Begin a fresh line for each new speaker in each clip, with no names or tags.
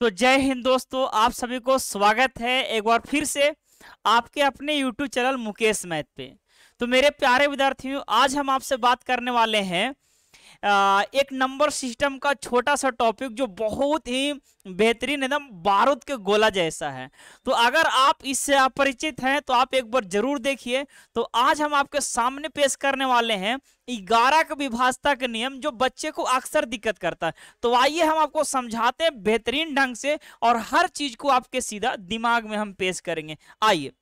तो जय हिंद दोस्तों आप सभी को स्वागत है एक बार फिर से आपके अपने YouTube चैनल मुकेश मैथ पे तो मेरे प्यारे विद्यार्थियों आज हम आपसे बात करने वाले हैं एक नंबर सिस्टम का छोटा सा टॉपिक जो बहुत ही बेहतरीन एकदम बारूद के गोला जैसा है तो अगर आप इससे अपरिचित हैं तो आप एक बार जरूर देखिए तो आज हम आपके सामने पेश करने वाले हैं ग्यारह का विभाजता के नियम जो बच्चे को अक्सर दिक्कत करता है तो आइए हम आपको समझाते हैं बेहतरीन ढंग से और हर चीज को आपके सीधा दिमाग में हम पेश करेंगे आइए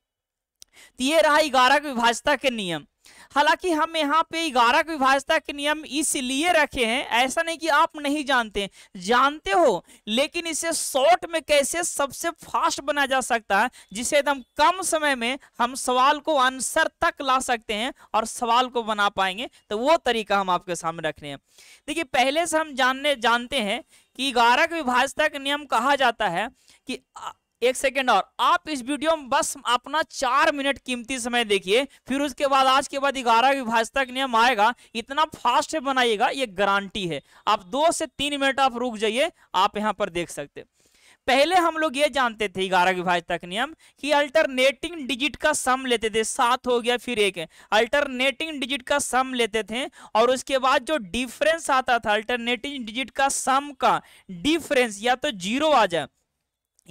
तो ये रहा ग्यारह के विभाजता के नियम हालांकि हम यहाँ पे ग्यारह विभाजता के नियम इसलिए रखे हैं ऐसा नहीं कि आप नहीं जानते जानते हो लेकिन इसे शॉर्ट में कैसे सबसे फास्ट बना जा सकता है जिसे एकदम कम समय में हम सवाल को आंसर तक ला सकते हैं और सवाल को बना पाएंगे तो वो तरीका हम आपके सामने रख रहे हैं देखिए पहले से हम जानने जानते हैं कि ग्यारह विभाजता का नियम कहा जाता है कि एक सेकेंड और आप इस वीडियो में बस अपना चार मिनट कीमती समय देखिए फिर उसके बाद आज के बाद ग्यारह विभाजता का नियम आएगा इतना फास्ट बनाइएगा ये गारंटी है आप दो से तीन मिनट आप रुक जाइए आप यहाँ पर देख सकते पहले हम लोग ये जानते थे ग्यारह विभाजता का नियम कि अल्टरनेटिंग डिजिट का सम लेते थे सात हो गया फिर एक है अल्टरनेटिंग डिजिट का सम लेते थे और उसके बाद जो डिफरेंस आता था अल्टरनेटिंग डिजिट का सम का डिफरेंस या तो जीरो आ जाए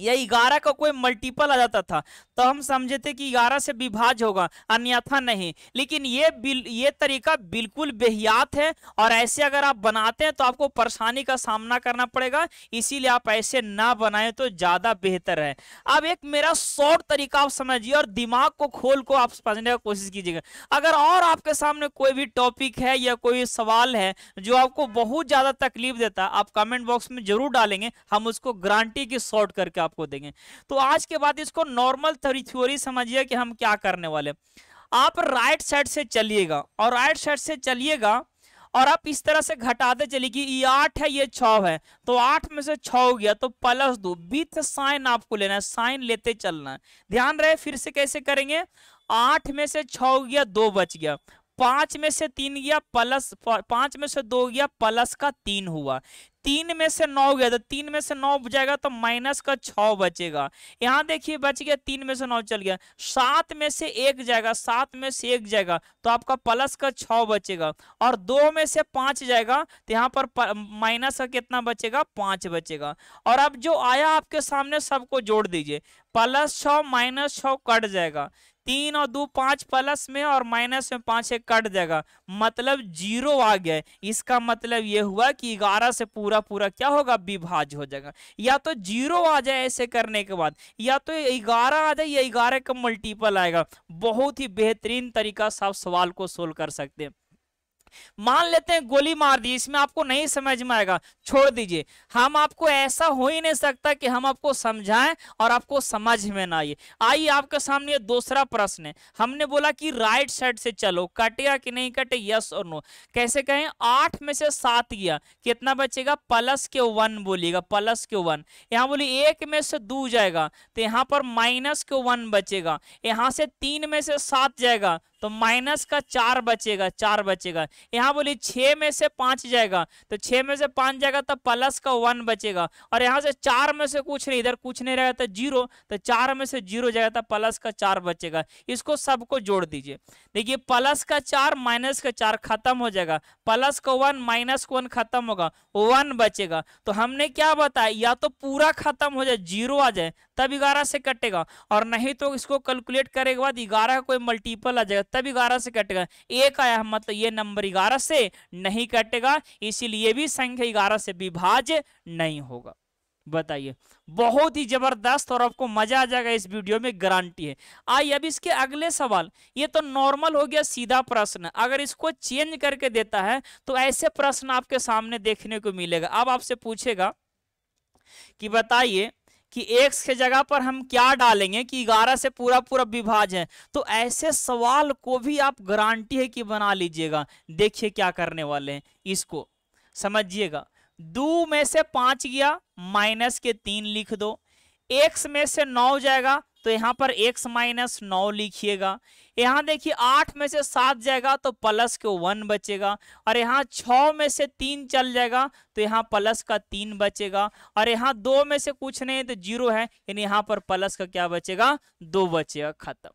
या ग्यारह का कोई मल्टीपल आ जाता था तो हम समझे थे कि ग्यारह से विभाज होगा अन्यथा नहीं लेकिन ये बिल ये तरीका बिल्कुल बेहियात है और ऐसे अगर आप बनाते हैं तो आपको परेशानी का सामना करना पड़ेगा इसीलिए आप ऐसे ना बनाए तो ज़्यादा बेहतर है अब एक मेरा शॉर्ट तरीका आप समझिए और दिमाग को खोल को आप समझने का कोशिश कीजिएगा अगर और आपके सामने कोई भी टॉपिक है या कोई सवाल है जो आपको बहुत ज़्यादा तकलीफ देता आप कमेंट बॉक्स में जरूर डालेंगे हम उसको गारंटी की शॉर्ट करके आपको देंगे तो आज के बाद इसको नॉर्मल थ्योरी समझिए कि हम क्या करने वाले आप राइट साइड से चलिएगा और राइट साइड से चलिएगा और आप इस तरह से घटाते कि ये आठ है ये छ है तो आठ में से छ हो गया तो प्लस दो विथ साइन आपको लेना है साइन लेते चलना है ध्यान रहे फिर से कैसे करेंगे आठ में से छ हो गया दो बच गया पांच में से तीन गया प्लस पांच में से दो गया प्लस का तीन हुआ तीन में से नौ गया तो तीन में से नौ जाएगा तो माइनस का छ बचेगा यहाँ देखिए बच गया तीन में से नौ चल गया सात में से एक जाएगा सात में से एक जाएगा तो आपका प्लस का छ बचेगा और दो में से पांच जाएगा तो यहाँ पर माइनस का कितना बचेगा पांच बचेगा और अब जो आया आपके सामने सबको जोड़ दीजिए प्लस छ माइनस छ कट जाएगा तीन और दो पाँच प्लस में और माइनस में पाँच एक कट जाएगा मतलब जीरो आ गया इसका मतलब ये हुआ कि ग्यारह से पूरा पूरा क्या होगा विभाज हो जाएगा या तो जीरो आ जाए ऐसे करने के बाद या तो ग्यारह आ जाए या ग्यारह का मल्टीपल आएगा बहुत ही बेहतरीन तरीका से आप सवाल को सोल्व कर सकते हैं मान लेते हैं गोली मार दी इसमें आपको नहीं समझ में आएगा छोड़ दीजिए हम आपको ऐसा हो ही नहीं सकता कि हम आपको समझाएं और आपको समझ में ना आइए आइए आपके सामने दूसरा प्रश्न है हमने बोला कि राइट साइड से चलो कटेगा कि नहीं कटे यस और नो कैसे कहें आठ में से सात गया कितना बचेगा प्लस के वन बोलिएगा प्लस के वन यहाँ बोलिए एक में से दो जाएगा तो यहाँ पर माइनस के वन बचेगा यहाँ से तीन में से सात जाएगा तो माइनस का चार बचेगा चार बचेगा यहाँ बोली छः में से पाँच जाएगा तो छः में से पाँच जाएगा तो प्लस का वन बचेगा और यहाँ से चार में से कुछ नहीं इधर कुछ नहीं रहेगा तो जीरो तो चार में से जीरो जाएगा तो प्लस का चार बचेगा इसको सबको जोड़ दीजिए देखिए प्लस का चार माइनस का चार खत्म हो जाएगा प्लस का वन माइनस का वन खत्म होगा वन बचेगा तो हमने क्या बताया या तो पूरा खत्म हो जाए जीरो आ जाए तब ग्यारह से कटेगा और नहीं तो इसको कैलकुलेट करने के बाद ग्यारह का कोई मल्टीपल आ जाएगा तब ग्यारह से कटेगा एक आया मतलब ये नंबर ग्यारह से नहीं कटेगा इसीलिए भी संख्या ग्यारह से विभाज्य नहीं होगा बताइए बहुत ही जबरदस्त और आपको मजा आ जाएगा इस वीडियो में गारंटी है आइए अब इसके अगले सवाल ये तो नॉर्मल हो गया सीधा प्रश्न अगर इसको चेंज करके देता है तो ऐसे प्रश्न आपके सामने देखने को मिलेगा अब आपसे पूछेगा कि बताइए कि एक्स के जगह पर हम क्या डालेंगे कि ग्यारह से पूरा पूरा विभाज है तो ऐसे सवाल को भी आप गारंटी है कि बना लीजिएगा देखिए क्या करने वाले हैं इसको समझिएगा दो में से पांच गया माइनस के तीन लिख दो एक्स में से नौ जाएगा तो यहाँ पर x माइनस नौ लिखिएगा यहाँ देखिए आठ में से सात जाएगा तो प्लस के वन बचेगा और यहाँ छ में से तीन चल जाएगा तो यहाँ प्लस का तीन बचेगा और यहाँ दो में से कुछ नहीं तो जीरो है यानी यहाँ पर प्लस का क्या बचेगा दो बचेगा खत्म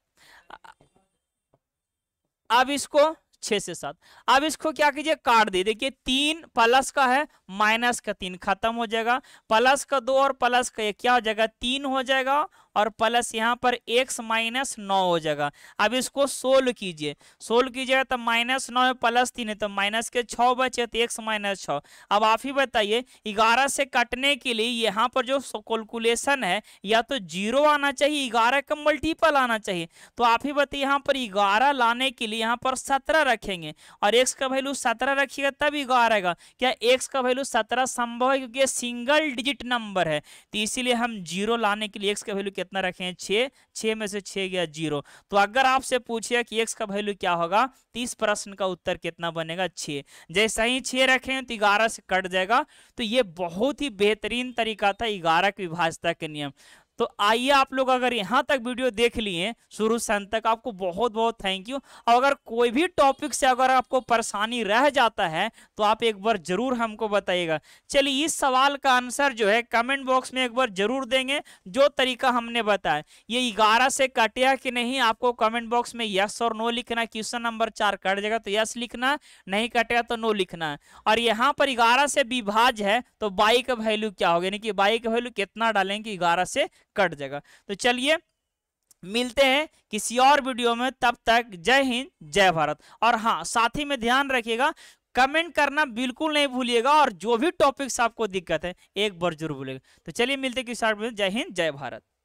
अब इसको छे से सात अब इसको क्या कीजिए काट दे देखिए तीन प्लस का है माइनस का तीन खत्म हो जाएगा प्लस का दो और प्लस का एक क्या हो जाएगा तीन हो जाएगा और प्लस यहाँ पर एक्स माइनस नौ हो जाएगा अब इसको सोल्व कीजिए सोल्व कीजिएगा तो माइनस नौ है प्लस तीन है तो माइनस के छः बचे तो एक्स माइनस छः अब आप ही बताइए ग्यारह से कटने के लिए यहाँ पर जो कैलकुलेशन है या तो जीरो आना चाहिए ग्यारह का मल्टीपल आना चाहिए तो आप ही बताइए यहाँ पर ग्यारह लाने के लिए यहाँ पर सत्रह रखेंगे और एक्स का वैल्यू सत्रह रखिएगा तब ग्यारह का क्या एक्स का वैल्यू सत्रह संभव है क्योंकि सिंगल डिजिट नंबर है तो इसीलिए हम जीरो लाने के लिए एक्स का वैल्यू कितना रखे हैं छः में से छः गया जीरो तो अगर आपसे पूछे कि एक्स का वैल्यू क्या होगा तीस प्रश्न का उत्तर कितना बनेगा छः जैसे ही छः रखें तो ग्यारह से कट जाएगा तो ये बहुत ही बेहतरीन तरीका था ग्यारह की विभाजता के नियम तो आइए आप लोग अगर यहाँ तक वीडियो देख लिए शुरू से अंत तक आपको बहुत बहुत थैंक यू और अगर कोई भी टॉपिक से अगर आपको परेशानी रह जाता है तो आप एक बार जरूर हमको बताइएगा चलिए इस सवाल का आंसर जो है कमेंट बॉक्स में एक बार जरूर देंगे जो तरीका हमने बताया ये ग्यारह से कटिया कि नहीं आपको कमेंट बॉक्स में यस और नो लिखना क्वेश्चन नंबर चार कट जाएगा तो यस लिखना नहीं कटेगा तो नो लिखना और यहाँ पर ग्यारह से विभाज है तो बाई का वैल्यू क्या होगा यानी कि बाई का वैल्यू कितना डालेंगे ग्यारह से कट जाएगा तो चलिए मिलते हैं किसी और वीडियो में तब तक जय हिंद जय भारत और हाँ साथ ही में ध्यान रखिएगा कमेंट करना बिल्कुल नहीं भूलिएगा और जो भी टॉपिक्स आपको दिक्कत है एक बार जरूर भूलिएगा तो चलिए मिलते किसी और जय हिंद जय भारत